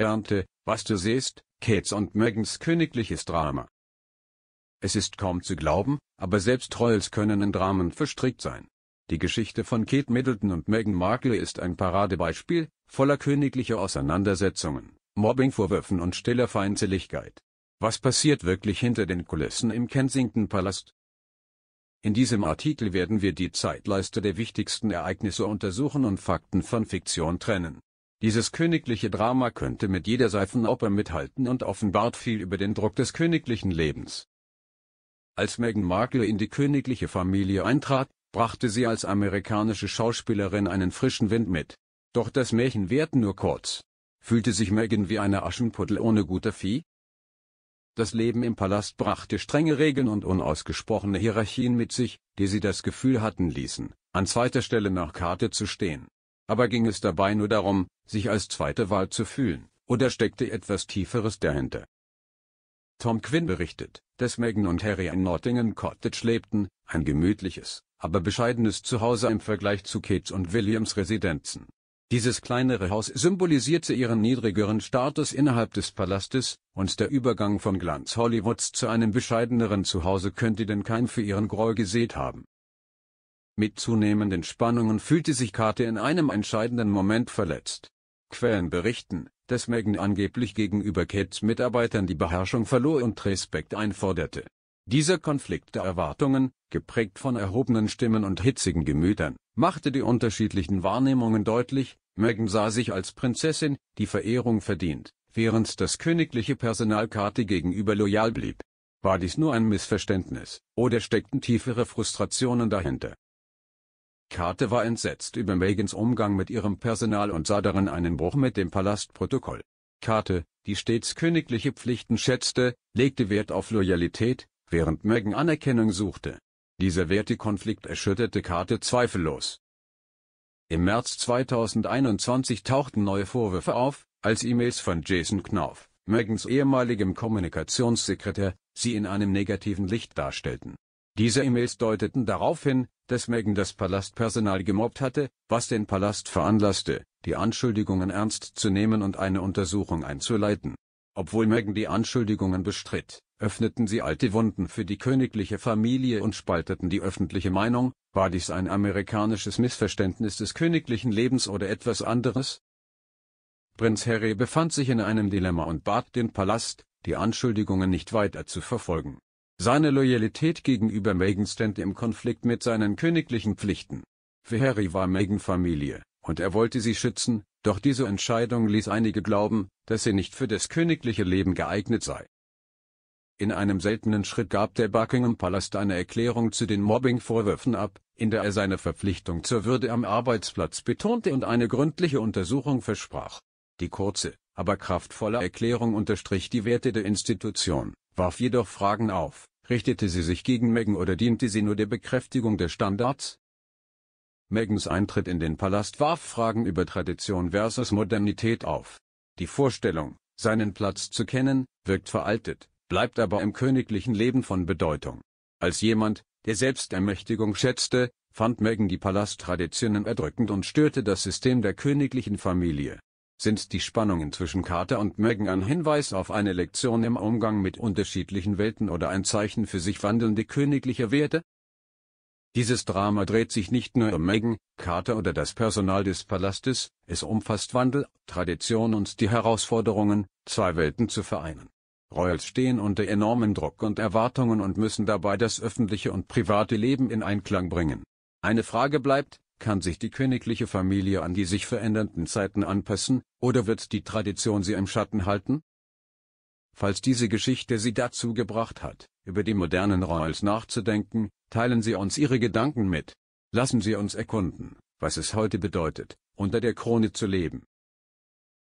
Ernte, was du siehst, Kates und Megans königliches Drama. Es ist kaum zu glauben, aber selbst Trolls können in Dramen verstrickt sein. Die Geschichte von Kate Middleton und Meghan Markle ist ein Paradebeispiel, voller königlicher Auseinandersetzungen, Mobbingvorwürfen und stiller Feindseligkeit. Was passiert wirklich hinter den Kulissen im Kensington Palast? In diesem Artikel werden wir die Zeitleiste der wichtigsten Ereignisse untersuchen und Fakten von Fiktion trennen. Dieses königliche Drama könnte mit jeder Seifenoper mithalten und offenbart viel über den Druck des königlichen Lebens. Als Meghan Markle in die königliche Familie eintrat, brachte sie als amerikanische Schauspielerin einen frischen Wind mit. Doch das Märchen währte nur kurz. Fühlte sich Meghan wie eine Aschenputtel ohne guter Vieh? Das Leben im Palast brachte strenge Regeln und unausgesprochene Hierarchien mit sich, die sie das Gefühl hatten ließen, an zweiter Stelle nach Karte zu stehen. Aber ging es dabei nur darum, sich als zweite Wahl zu fühlen, oder steckte etwas Tieferes dahinter? Tom Quinn berichtet, dass Megan und Harry in Nottingham Cottage lebten, ein gemütliches, aber bescheidenes Zuhause im Vergleich zu Kates und Williams Residenzen. Dieses kleinere Haus symbolisierte ihren niedrigeren Status innerhalb des Palastes, und der Übergang von Glanz Hollywoods zu einem bescheideneren Zuhause könnte den Keim für ihren Groll gesät haben. Mit zunehmenden Spannungen fühlte sich Kate in einem entscheidenden Moment verletzt. Quellen berichten, dass Megan angeblich gegenüber Kates Mitarbeitern die Beherrschung verlor und Respekt einforderte. Dieser Konflikt der Erwartungen, geprägt von erhobenen Stimmen und hitzigen Gemütern, machte die unterschiedlichen Wahrnehmungen deutlich, Megan sah sich als Prinzessin, die Verehrung verdient, während das königliche Personal Kate gegenüber loyal blieb. War dies nur ein Missverständnis, oder steckten tiefere Frustrationen dahinter? Karte war entsetzt über Megans Umgang mit ihrem Personal und sah darin einen Bruch mit dem Palastprotokoll. Karte, die stets königliche Pflichten schätzte, legte Wert auf Loyalität, während Megan Anerkennung suchte. Dieser Wertekonflikt erschütterte Karte zweifellos. Im März 2021 tauchten neue Vorwürfe auf, als E-Mails von Jason Knauf, Megans ehemaligem Kommunikationssekretär, sie in einem negativen Licht darstellten. Diese E-Mails deuteten darauf hin, dass Megan das Palastpersonal gemobbt hatte, was den Palast veranlasste, die Anschuldigungen ernst zu nehmen und eine Untersuchung einzuleiten. Obwohl Megan die Anschuldigungen bestritt, öffneten sie alte Wunden für die königliche Familie und spalteten die öffentliche Meinung, war dies ein amerikanisches Missverständnis des königlichen Lebens oder etwas anderes? Prinz Harry befand sich in einem Dilemma und bat den Palast, die Anschuldigungen nicht weiter zu verfolgen seine Loyalität gegenüber Megan stand im Konflikt mit seinen königlichen Pflichten. Für Harry war Megan Familie, und er wollte sie schützen, doch diese Entscheidung ließ einige glauben, dass sie nicht für das königliche Leben geeignet sei. In einem seltenen Schritt gab der Buckingham Palast eine Erklärung zu den Mobbing-Vorwürfen ab, in der er seine Verpflichtung zur Würde am Arbeitsplatz betonte und eine gründliche Untersuchung versprach. Die kurze, aber kraftvolle Erklärung unterstrich die Werte der Institution, warf jedoch Fragen auf Richtete sie sich gegen Meghan oder diente sie nur der Bekräftigung der Standards? Megans Eintritt in den Palast warf Fragen über Tradition versus Modernität auf. Die Vorstellung, seinen Platz zu kennen, wirkt veraltet, bleibt aber im königlichen Leben von Bedeutung. Als jemand, der Selbstermächtigung schätzte, fand Meghan die Palasttraditionen erdrückend und störte das System der königlichen Familie sind die Spannungen zwischen Carter und Megan ein Hinweis auf eine Lektion im Umgang mit unterschiedlichen Welten oder ein Zeichen für sich wandelnde königliche Werte? Dieses Drama dreht sich nicht nur um Megan, Carter oder das Personal des Palastes, es umfasst Wandel, Tradition und die Herausforderungen, zwei Welten zu vereinen. Royals stehen unter enormen Druck und Erwartungen und müssen dabei das öffentliche und private Leben in Einklang bringen. Eine Frage bleibt, kann sich die königliche Familie an die sich verändernden Zeiten anpassen, oder wird die Tradition sie im Schatten halten? Falls diese Geschichte Sie dazu gebracht hat, über die modernen Royals nachzudenken, teilen Sie uns Ihre Gedanken mit. Lassen Sie uns erkunden, was es heute bedeutet, unter der Krone zu leben.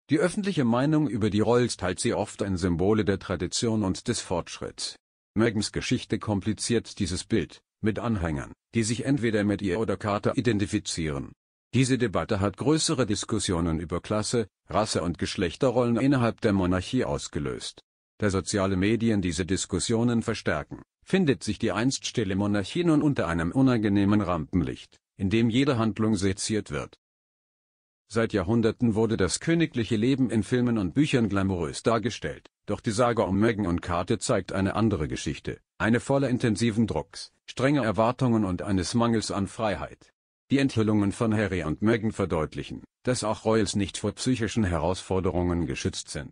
Die öffentliche Meinung über die Royals teilt sie oft in Symbole der Tradition und des Fortschritts. Megans Geschichte kompliziert dieses Bild, mit Anhängern, die sich entweder mit ihr oder Carter identifizieren. Diese Debatte hat größere Diskussionen über Klasse, Rasse und Geschlechterrollen innerhalb der Monarchie ausgelöst. Da soziale Medien diese Diskussionen verstärken, findet sich die einst stille Monarchie nun unter einem unangenehmen Rampenlicht, in dem jede Handlung seziert wird. Seit Jahrhunderten wurde das königliche Leben in Filmen und Büchern glamourös dargestellt, doch die Sage um Megan und Karte zeigt eine andere Geschichte, eine voller intensiven Drucks, strenger Erwartungen und eines Mangels an Freiheit. Die Enthüllungen von Harry und Megan verdeutlichen, dass auch Royals nicht vor psychischen Herausforderungen geschützt sind.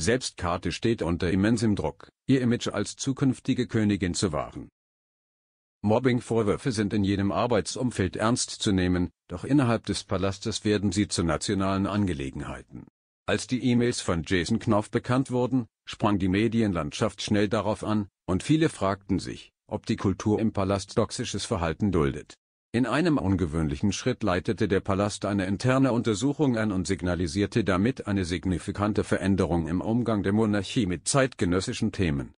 Selbst Karte steht unter immensem Druck, ihr Image als zukünftige Königin zu wahren. Mobbingvorwürfe sind in jedem Arbeitsumfeld ernst zu nehmen, doch innerhalb des Palastes werden sie zu nationalen Angelegenheiten. Als die E-Mails von Jason Knopf bekannt wurden, sprang die Medienlandschaft schnell darauf an, und viele fragten sich, ob die Kultur im Palast toxisches Verhalten duldet. In einem ungewöhnlichen Schritt leitete der Palast eine interne Untersuchung an und signalisierte damit eine signifikante Veränderung im Umgang der Monarchie mit zeitgenössischen Themen.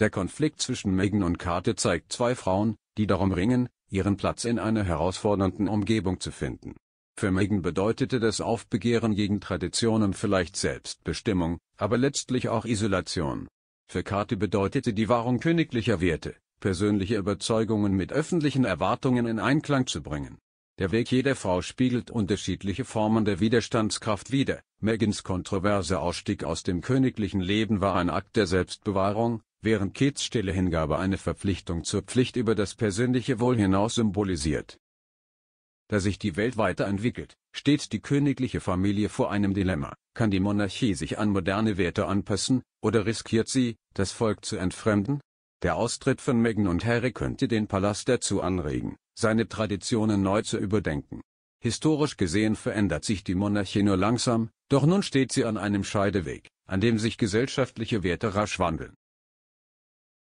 Der Konflikt zwischen Meghan und Kate zeigt zwei Frauen, die darum ringen, ihren Platz in einer herausfordernden Umgebung zu finden. Für Megan bedeutete das Aufbegehren gegen Traditionen vielleicht Selbstbestimmung, aber letztlich auch Isolation. Für Kati bedeutete die Wahrung königlicher Werte, persönliche Überzeugungen mit öffentlichen Erwartungen in Einklang zu bringen. Der Weg jeder Frau spiegelt unterschiedliche Formen der Widerstandskraft wider. Megans kontroverser Ausstieg aus dem königlichen Leben war ein Akt der Selbstbewahrung, während Kates stille Hingabe eine Verpflichtung zur Pflicht über das persönliche Wohl hinaus symbolisiert da sich die Welt weiterentwickelt, steht die königliche Familie vor einem Dilemma. Kann die Monarchie sich an moderne Werte anpassen, oder riskiert sie, das Volk zu entfremden? Der Austritt von Meghan und Harry könnte den Palast dazu anregen, seine Traditionen neu zu überdenken. Historisch gesehen verändert sich die Monarchie nur langsam, doch nun steht sie an einem Scheideweg, an dem sich gesellschaftliche Werte rasch wandeln.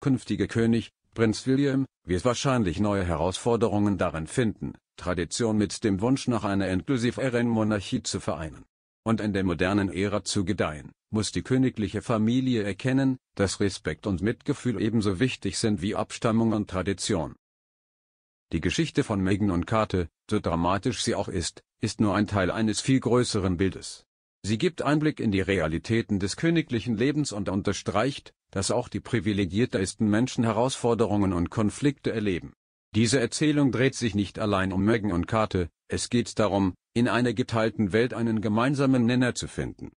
Künftiger König, Prinz William, wird wahrscheinlich neue Herausforderungen darin finden, Tradition mit dem Wunsch nach einer inklusiveren Monarchie zu vereinen und in der modernen Ära zu gedeihen, muss die königliche Familie erkennen, dass Respekt und Mitgefühl ebenso wichtig sind wie Abstammung und Tradition. Die Geschichte von Meghan und Kate, so dramatisch sie auch ist, ist nur ein Teil eines viel größeren Bildes. Sie gibt Einblick in die Realitäten des königlichen Lebens und unterstreicht, dass auch die privilegiertesten Menschen Herausforderungen und Konflikte erleben. Diese Erzählung dreht sich nicht allein um Megan und Kate, es geht darum, in einer geteilten Welt einen gemeinsamen Nenner zu finden.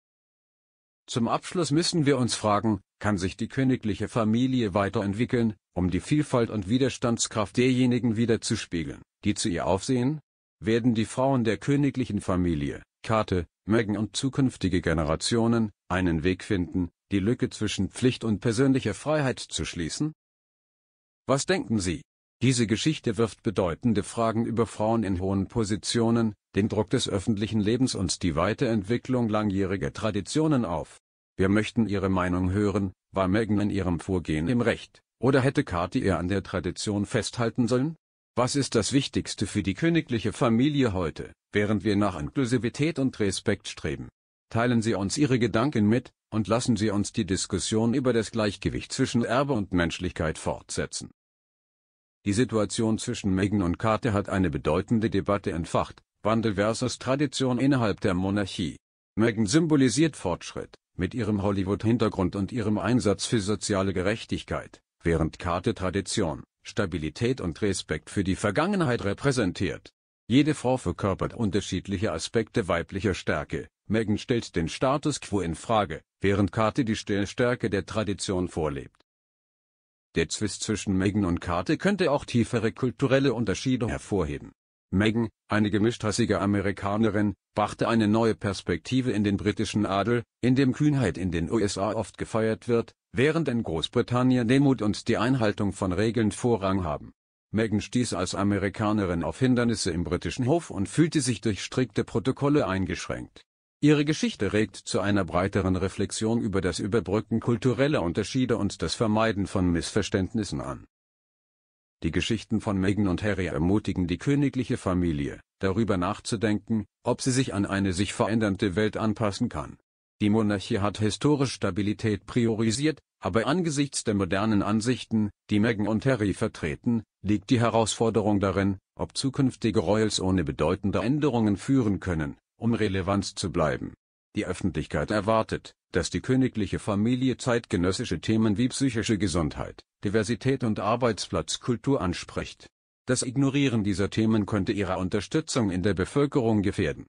Zum Abschluss müssen wir uns fragen, kann sich die königliche Familie weiterentwickeln, um die Vielfalt und Widerstandskraft derjenigen wiederzuspiegeln, die zu ihr aufsehen? Werden die Frauen der königlichen Familie, Kate, Megan und zukünftige Generationen, einen Weg finden, die Lücke zwischen Pflicht und persönlicher Freiheit zu schließen? Was denken Sie? Diese Geschichte wirft bedeutende Fragen über Frauen in hohen Positionen, den Druck des öffentlichen Lebens und die Weiterentwicklung langjähriger Traditionen auf. Wir möchten Ihre Meinung hören, war Megan in ihrem Vorgehen im Recht, oder hätte Kathi eher an der Tradition festhalten sollen? Was ist das Wichtigste für die königliche Familie heute, während wir nach Inklusivität und Respekt streben? Teilen Sie uns Ihre Gedanken mit, und lassen Sie uns die Diskussion über das Gleichgewicht zwischen Erbe und Menschlichkeit fortsetzen. Die Situation zwischen Meghan und Carter hat eine bedeutende Debatte entfacht, Wandel versus Tradition innerhalb der Monarchie. Meghan symbolisiert Fortschritt, mit ihrem Hollywood-Hintergrund und ihrem Einsatz für soziale Gerechtigkeit, während Carter Tradition, Stabilität und Respekt für die Vergangenheit repräsentiert. Jede Frau verkörpert unterschiedliche Aspekte weiblicher Stärke. Meghan stellt den Status quo in Frage, während Kate die Stärke der Tradition vorlebt. Der Zwist zwischen Megan und Kate könnte auch tiefere kulturelle Unterschiede hervorheben. Megan, eine gemischtrassige Amerikanerin, brachte eine neue Perspektive in den britischen Adel, in dem Kühnheit in den USA oft gefeiert wird, während in Großbritannien Demut und die Einhaltung von Regeln Vorrang haben. Megan stieß als Amerikanerin auf Hindernisse im britischen Hof und fühlte sich durch strikte Protokolle eingeschränkt. Ihre Geschichte regt zu einer breiteren Reflexion über das Überbrücken kultureller Unterschiede und das Vermeiden von Missverständnissen an. Die Geschichten von Meghan und Harry ermutigen die königliche Familie, darüber nachzudenken, ob sie sich an eine sich verändernde Welt anpassen kann. Die Monarchie hat historisch Stabilität priorisiert, aber angesichts der modernen Ansichten, die Meghan und Harry vertreten, liegt die Herausforderung darin, ob zukünftige Royals ohne bedeutende Änderungen führen können, um relevant zu bleiben. Die Öffentlichkeit erwartet, dass die königliche Familie zeitgenössische Themen wie psychische Gesundheit, Diversität und Arbeitsplatzkultur anspricht. Das Ignorieren dieser Themen könnte ihre Unterstützung in der Bevölkerung gefährden.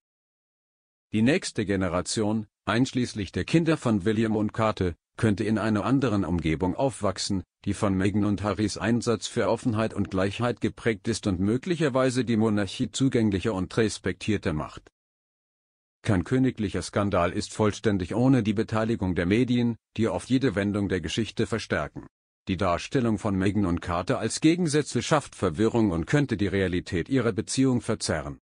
Die nächste Generation, einschließlich der Kinder von William und Kate, könnte in einer anderen Umgebung aufwachsen, die von Meghan und Harrys Einsatz für Offenheit und Gleichheit geprägt ist und möglicherweise die Monarchie zugänglicher und respektierter macht. Kein königlicher Skandal ist vollständig ohne die Beteiligung der Medien, die oft jede Wendung der Geschichte verstärken. Die Darstellung von Meghan und Carter als Gegensätze schafft Verwirrung und könnte die Realität ihrer Beziehung verzerren.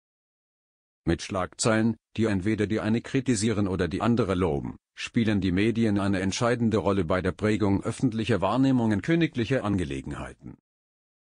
Mit Schlagzeilen, die entweder die eine kritisieren oder die andere loben, spielen die Medien eine entscheidende Rolle bei der Prägung öffentlicher Wahrnehmungen königlicher Angelegenheiten